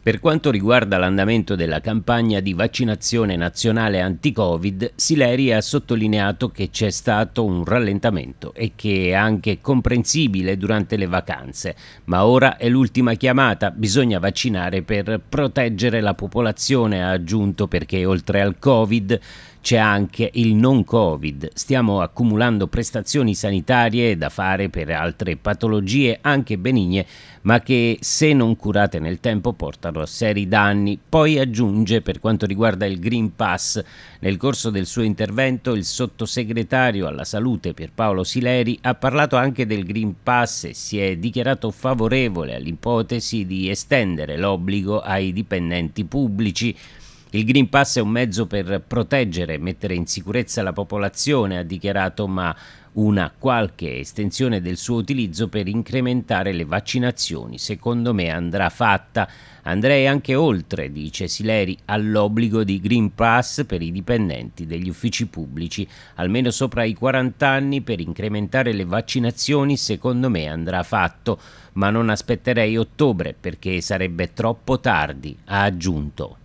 Per quanto riguarda l'andamento della campagna di vaccinazione nazionale anti-Covid, Sileri ha sottolineato che c'è stato un rallentamento e che è anche comprensibile durante le vacanze, ma ora è l'ultima chiamata, bisogna vaccinare per proteggere la popolazione, ha aggiunto perché oltre al Covid c'è anche il non Covid. Stiamo accumulando prestazioni sanitarie da fare per altre patologie anche benigne, ma che se non curate nel tempo portano a seri danni. Poi aggiunge per quanto riguarda il Green Pass, nel corso del suo intervento il sottosegretario alla salute Pierpaolo Sileri ha parlato anche del Green Pass e si è dichiarato favorevole all'ipotesi di estendere l'obbligo ai dipendenti pubblici. Il Green Pass è un mezzo per proteggere e mettere in sicurezza la popolazione, ha dichiarato, ma una qualche estensione del suo utilizzo per incrementare le vaccinazioni, secondo me andrà fatta. Andrei anche oltre, dice Sileri, all'obbligo di Green Pass per i dipendenti degli uffici pubblici, almeno sopra i 40 anni, per incrementare le vaccinazioni, secondo me andrà fatto, ma non aspetterei ottobre perché sarebbe troppo tardi, ha aggiunto.